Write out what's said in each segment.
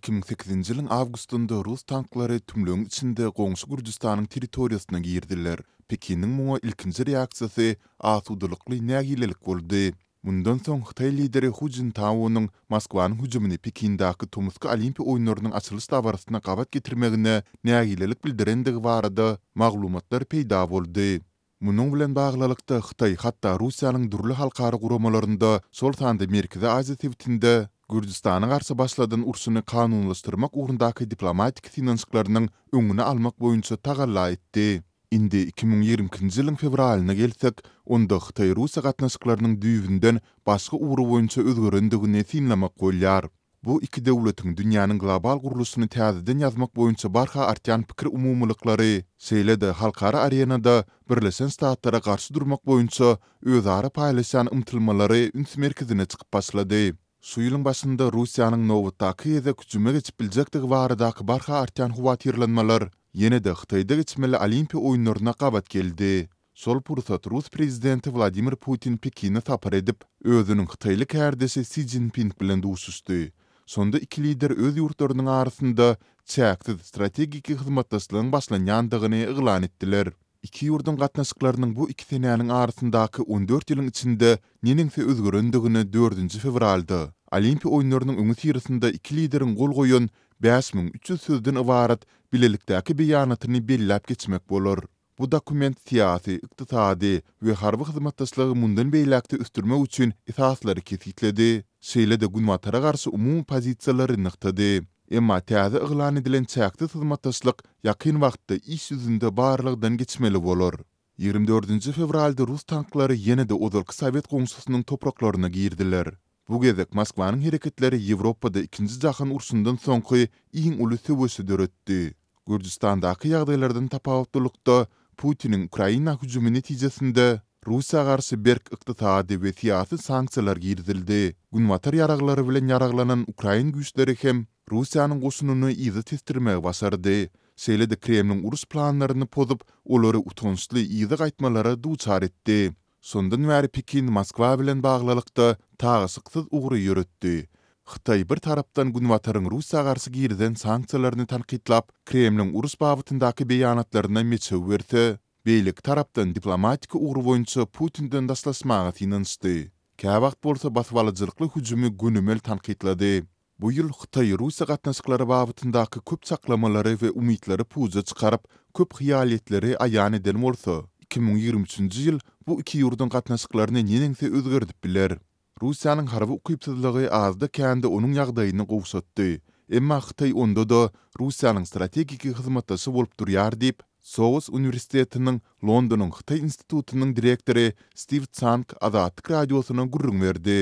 2008-nji ýylyň awgustunda Rus tanklary tümlüň içinde Goňşy Gürjistanyň territoriýasyna girdiler. Pekiniň muňa ilkinji reaksiýasy atudylykly nägilelik boldy. Mundan soň Hytai lideri Hu Jintawonyň Moskwanyň hüjümini Pekindäki Tomsk Olimpiýa oýunlarynyň açylyş tabarasyna gabat getirmegine nägilelik bildirendig barada maglumatlar peýda boldy. Munun bilen baglalykda Xitai hatda Russiýanyň durly halkary guramalarynda Soltan de Merkezi Aziýa tebitinde Gürdistan'a qarşı başladan ursunu kanunlaştırmak uğrundaki diplomatik finansiklarının önünü almak boyunca tagalla etdi. Indi 2020-nji ýylyň fevralyna gelsek, onda Hitaý Russiýa gatnaşyklarynyň düýbünden başga ugry boýunça özgörendigini finlamak bolýar. Bu iki döwletiň dünýäniň global gurulusyny täzeden yazmak boýunça barha artyan pikir umumlyklary, seýlede halkara arenada birleşen statlara garşy durmak boýunça özara paýlaşan ymtylmalary üns merkezine çykyp başlady. Suýulyň başynda Russiýanyň Nowy Taýkyda güjüme geçip biljekdigi barada habar haýtan howatirlenmeler ýene de Hytaýda geçmeli Olimpiýa oýunlaryna gabat geldi. Sol purta Rus prezidenti Vladimir Putin Pekinni tapar edip özüniň Hytaýly kärdesi Xi Jinping bilen duşuşdy. Sonda iki lider öz ýurtlarynyň arasynda çäkli strategiki hyzmatdaşlygyň başlanýandygyny iglan etdiler. Iki ýurdun gatnaşyklarynyň bu iki senäniň arasyndaky 14 ýylyň içinde neniňse özgörendigini 4-nji Olimpi oýunlarynyň öňüsi ýerisinde iki liderin gol goýan 5300 sözden ibaret bilelikdäki beýanatyny belläp geçmek bolar. Bu dokument tiýatry, ykdytady we harby hyzmatdaşlygy mundan beýläkde üstürme üçin ýetgiçlikleri kesgitledi. Şeýle de gunwatara garşy umumy pozisiýalary nykdydy. Emma täze iglan edilen çäkli hyzmatdaşlyk ýakyn wagtda iş ýüzünde bağırlıqdan geçmeli bolar. 24-nji fevralda rus tanklary ýene-de Ozolqy Sowet Gumşusynyň topraklaryna girdiler. Bu gezek Moskwanyň hereketleri Ýewropada 2-nji jahan urşundan soňky iň uly töwesi döretdi. Gürcistandaky ýagdaýlardan tapawutlukda Putiniň Ukraina hüjümi netijesinde Russiýa garşy berk ykdysady we siýasy sanksiýalar girdildi. Günwatar ýaraglary bilen ýaraglanan Ukrain güýçleri hem Russiýanyň goşununy ýygy testirmek wasardy. Şeýle-de Kremliň urus planlaryny pozup, olary utançly ýygy gaýtmalara duýçar etdi. Sundan wäri Pekin Moskwa bilen baglalykda tağı sıqtyz ugry yürütdi. Xitay bir tarapdan Gunwatarın Russiya garşy girden sanktsiýalaryny tanqidlap, Kremliň Russ baýatyndaky beýanatlaryna meçew berdi. Beýlik tarapdan diplomatika ugry boýunça Putinden daslaşmagy tinsdi. Käwagt bolsa basbaly jyrkly hüjümi günümel tanqidlady. Bu ýyl Xitay Russiýa gatnaşyklary baýatyndaky köp saklamalary we umytlary puza çykaryp, köp hiýaletleri aýany delmolsa 2023-nji ýyl bu iki yurdun qatnaşıklarını nenengse özgürdip biler. Russiýanyň harby ukypsyzlygy azda kände onuň ýagdaýyny gowşatdy. Emma Xitai onda da Russiýanyň strategiki hyzmatdaşy bolup durýar diýip, Sowus Uniwersitetiniň Londonyň Xitai Institutynyň direktori Steve Tsang adat graduatynyň gurrun berdi.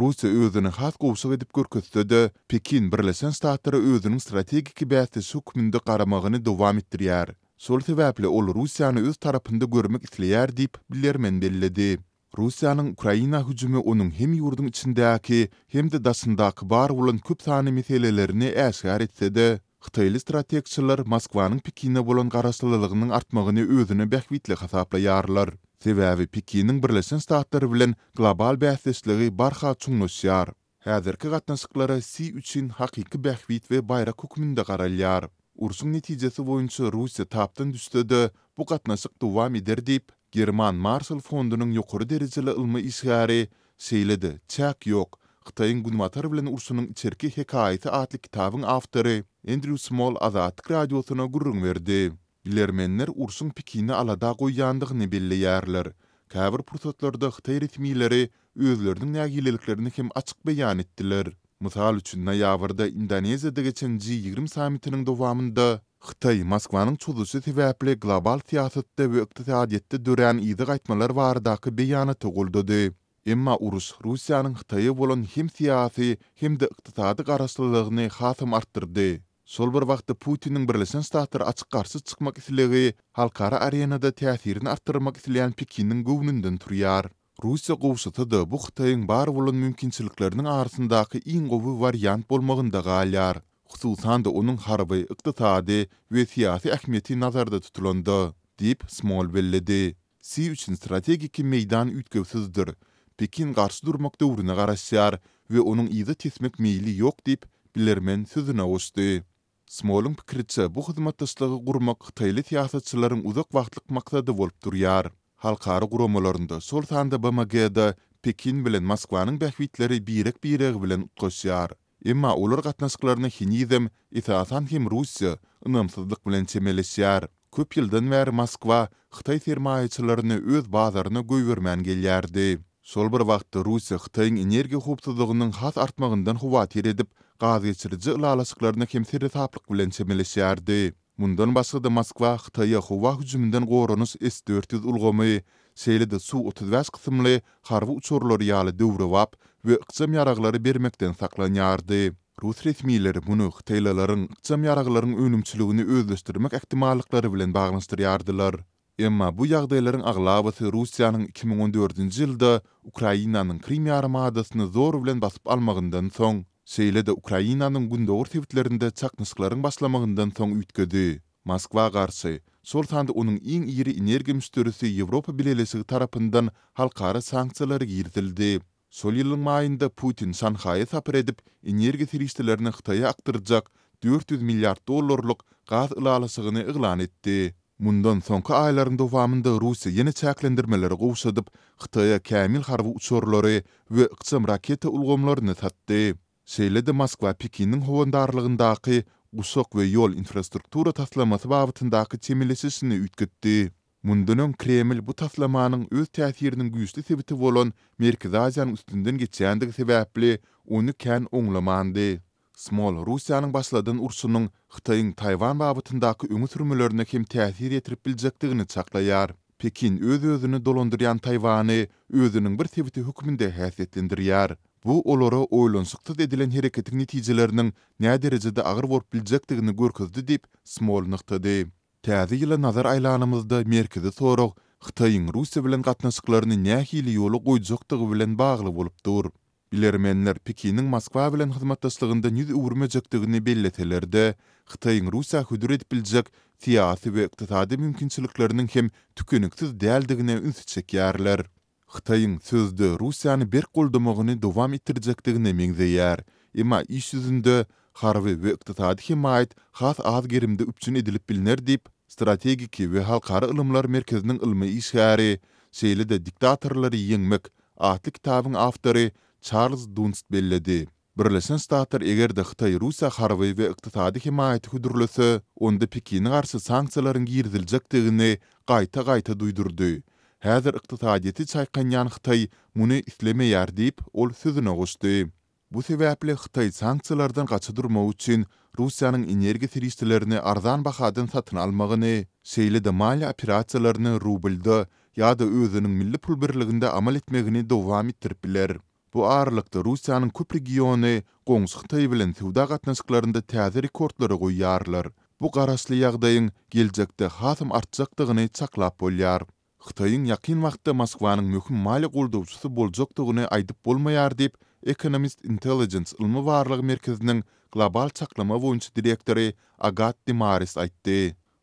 Russiýa özüni hat gowşap edip görkezdi. Pekin Birleşen Ştatlary özüniň strategiki bäti sukmundy garamagyny dowam etdirýär. Sol sebäple ol Russiýany öz tarapynda görmek isleýär diýip bilermen belledi. Russiýanyň Ukraina hüjümi onuň hem ýurdun içindäki, hem de daşyndaky bar bolan köp sany meselelerini äsgär etdi. de, Xitaýly strategçylar Moskwanyň Pekinne bolan garaşlylygynyň artmagyny özüne bäkwitli hasaplaýarlar. Sebäbi Pekiniň Birleşen Ştatlary bilen global bäsleşligi barha çuňnuşýar. Häzirki gatnaşyklary C3-in hakyky bäkwit we bayrak hukmunda garalýar. Ursun netijesi boýunça Russiýa tapdan düstede bu gatnaşyk dowam eder diýip German Marshall fondunyň ýokary derejeli ilmi isgari, seýledi. Çäk yok. Xitaýyň Gunmatar bilen Ursunun içerki hekaýaty atly kitabyň awtory Andrew Small Azatik Radiosuna gurrun berdi. Bilermenler Ursun pikini alada belli bilýärler. Käbir pursatlarda Xitaý ritmiýleri özlerini nägileliklerini hem açyk beýan etdiler. Mısal üçin noyabrda Indoneziyada geçen G20 sammitiniň dowamında Xitay Moskwanyň çuduşy sebäpli global siýasatda we ykdysadyýetde dören ýyzy gaýtmalar baradaky beýany tugulduddy. Emma urus Russiýanyň Xitaýa bolan hem siýasy hem de ykdysady garaşlylygyny hatym artdyrdy. Sol bir wagtda Putiniň Birleşen Ştatlar açyk garşy çykmak isleýi halkara arenada täsirini artdyrmak isleýän Pekiniň gownundan turýar. Rusya qovşatı da bu xtayın bar olan mümkinçiliklerinin arasındakı in qovu variant bolmağında qalyar. Xtusan da onun harabay ıqtı taadi ve siyasi əkmeti nazarda tutulandı, deyip Smol velledi. Si üçün strategiki meydan ütkövsüzdür. Pekin qarşı durmaq dövrünü qarşıyar ve onun izi tesmək meyli yok deyip bilirmen sözünü oştu. Smolun pikritçi bu xizmatdaşlığı qurmaq xtayli siyasatçıların uzaq vaxtlıq maqsadı volp duryar. halkary guramalarynda Sultanda bmg de Pekin bilen Moskwanyň bähwitleri birik-birik bilen utgaşýar. Emma olar gatnaşyklaryny hinizem, itaatan hem Russiýa ynamsyzlyk bilen çemeleşýär. Köp ýyldan bäri Moskwa Hitay sermayeçilerini öz bazaryna göýbermän gelýärdi. Sol bir wagtda Russiýa Hitayň energiýa howpsuzlygynyň has artmagyndan howa teredip, gaz geçirici ılalasıklarına kemsiri taplyk bilen çemeleşerdi. Mundan başga da Moskwa Xitayga howa hujumindan gorunus S400 ulgamy, şeýlede suw utulýan kysymly harwy uçurlary ýaly döwrewap we ýygnam ýaraglary bermekden saklanýardy. Rus resmileri bunu Xitaylaryň ýygnam ýaraglaryň önümçiligini özleşdirmek ähtimallyklary bilen baglanşdyrýardylar. Emma bu ýagdaýlaryň aglabaty Russiýanyň 2014-nji ýylda Ukrainanyň Krim ýarymadasyny zor bilen basyp almagyndan soň Seýle de Ukrainanyň gündogur tewitlerinde çaqnysklaryň başlamagyndan soň üýtgedi. Moskwa garşy sol tanda onuň iň ýeri energiýa müstürisi Ýewropa bilelesi tarapyndan halkara sanksiýalar giridildi. Sol ýylyň maýynda Putin Şanghaýa sapyr edip energiýa tiriştilerini Hitaiýa aktardyjak 400 milliard dollarlyk gaz ulalysygyny eglan etdi. Mundan soňky aýlaryň dowamında Russiýa ýene çäklendirmeleri gowşadyp Hitaiýa kämil harby uçurlary we ykçym raketa ulgamlaryny satdy. Şeýle de Moskwa Pekiniň howandarlygyndaky usuk we ýol infrastruktura taslamaty babatyndaky temellesini üýtgetdi. Mundanyň Kremil bu taslamanyň öz täsiriniň güýçli täbiti bolan Merkezi Aziýanyň üstünden geçýändigi sebäpli onu kän oňlamandy. Smol Russiýanyň başlanan urşunyň Hytaiň Tayvan babatyndaky öňütürmelerine kim täsir edip biljekdigini çaklaýar. Pekin öz-özünü dolandyrýan Taiwany özüniň bir täbiti hukmunda häsiýetlendirýär. bu olara oýlansykda edilen hereketiň netijelerini näde derejede agyr bolup biljekdigini görkezdi dip, Small nykdady. Täze ýyla nazar aýlanymyzda merkezi soraq Xtayin Russiýa bilen gatnaşyklaryny nähili ýoly goýjakdygy bilen bagly bolup dur. Bilermenler Pekiniň Moskwa bilen hyzmatdaşlygynda ýüz öwürmejekdigini belletelerde, Xitaýyň Russiýa hüdüret biljek siyasi we iqtisady mümkinçiliklerini hem tükeniksiz däldigine üns çekýärler. Xitayın sözdü Rusiyanı bir qoldumogını dovam ittirəkdiginni mingzə yerr. Ema iş yüzündə xarvi və iqtisadi himayət xat az gerimdi üçün edilib bilinər deyib, strategiki və xalqara ilimlər mərkəzinin ilmi işgəri, şeyli də diktatorları yenmək, atlı kitabın avtori Charles Dunst bellədi. Birləşən statır əgər də Xitay Rusiya xarvi və iqtisadi himayət hüdürləsə, onda Pekinin qarşı sanksiyaların girdilcəkdiginni qayta-qayta duydurdu. Häzir iqtisadiýeti çaýkan ýan Hytaý muny islemä ýardyp ol süzüne goşdy. Bu sebäple Hytaý sanksiýalardan gaça durmak üçin Russiýanyň energiýa tiriýçilerini arzan bahadan satyn almagyny, şeýle de maliýa operasiýalaryny rublda ýa-da özüniň milli pul birliginde amal etmegini dowam etdirip biler. Bu ağırlıkta Rusiyanın köp regiyonu qonsu Xitay bilen sevda gatnaşyklaryndaky täze rekordlary goýýarlar. Bu garaşly ýagdaýyň geljekde hatym artjakdygyny çaklap bolýar. Xitayın yakin vaqtda Moskvanın möhüm mali qulduvçusu boljakdygyny aýdyp bolmaýar diýip Economist Intelligence ilmi warlygy merkeziniň global çaqlama boýunça direktori Agat Dimaris aýtdy.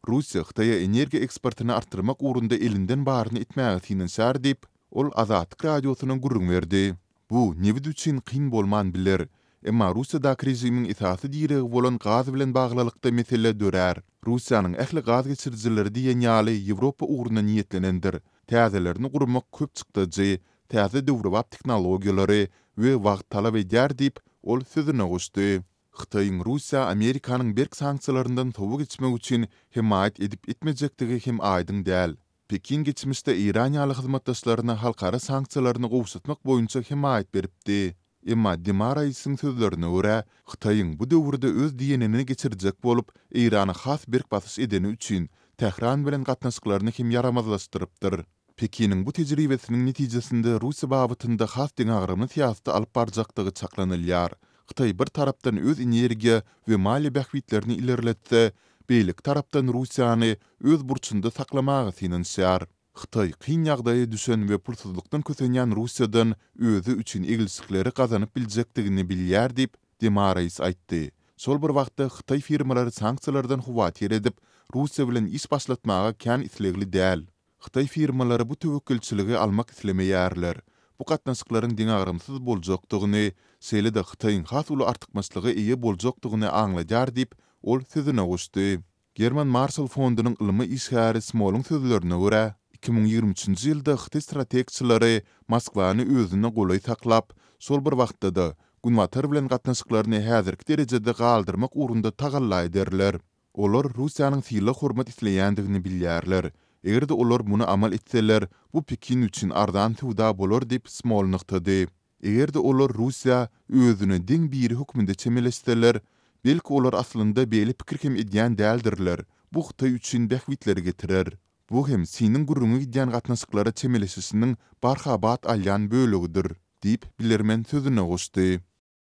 Russiýa Xitaiýa energiýa eksportyny artdyrmak uýrunda elinden baryny etmäge tinin şer diýip ol Azad Radiosynyň gurrun berdi. Bu niwid üçin qyn bolman biler. Emma Rusya da krizimin itaatı diyre bolan gaz bilen baglalykda mesele dörer. Russiýanyň ähli gaz geçirdiler diyen ýaly Ýewropa ugruna niýetlenendir. Täzelerini gurmak köp çykdy. Täze döwrüp teknologiýalary we wagt talap eder dip ol süzüne goşdy. Xitai Russiýa Amerikanyň berk sanksiýalarından tobu geçmek üçin himayat edip etmejekdigi hem aýdyň däl. Pekin geçmişde Iranyaly hyzmatdaşlaryna halkara sanksiýalaryny gowşutmak boýunça himayet beripdi. Emma Dimara isim sözlerine göre bu döwürde öz diýenini geçirjek bolup Irany has bir basys edeni üçin Tehran bilen gatnaşyklaryny kim yaramazlaşdyrypdyr. Pekiniň bu tejribesiniň netijesinde Rusi babatynda has diň agrymyny siýasaty alyp barjakdygy çaklanylýar. bir taraptan öz energiýa we mali bäkwitlerini ilerletdi, beýlik tarapdan Russiýany öz burçunda saklamagy synansýar. Xitay qiyin yağdayı düşen we pursuzlukdan kösenýän Russiýadan özü üçin egilsikleri gazanyp biljekdigini bilýär diýip Demarais aýtdy. Şol bir wagtda Xitay firmalary sanksiýalardan howa teredip Russiýa bilen iş başlatmaga kän islegli däl. Xitay firmalary bu töwekkelçiligi almak islemeýärler. Bu gatnaşyklaryň diňe agrymsyz boljakdygyny, seýli de Xitaiň has uly artykmaslygy iýe boljakdygyny aňladyr diýip ol sözüne goşdy. German Marshall Fondynyň ilmi işgary smolung sözlerini 2023-nji ýylda Hitler strategçileri Moskwany özüne golaý taklap, sol bir wagtda da Gunwatar bilen gatnaşyklaryny häzirki derejede galdyrmak urunda tagallaý Olar Russiýanyň fiýle hormat isleýändigini bilýärler. Egerde olar muny amal etseler, bu Pekin üçin ardan tuwda bolar dip smolnykdy. Egerde olar Russiýa özüne diň bir hukmunda çemeleşdiler, belki olar aslında beýle pikir kim edýän däldirler. Bu hyta üçin bähwitler getirer. Bu hem sinin gurrungi gidiyan gatnasıkları çemelesisinin barxabat alyan bölüğüdür, deyip bilirmen sözünü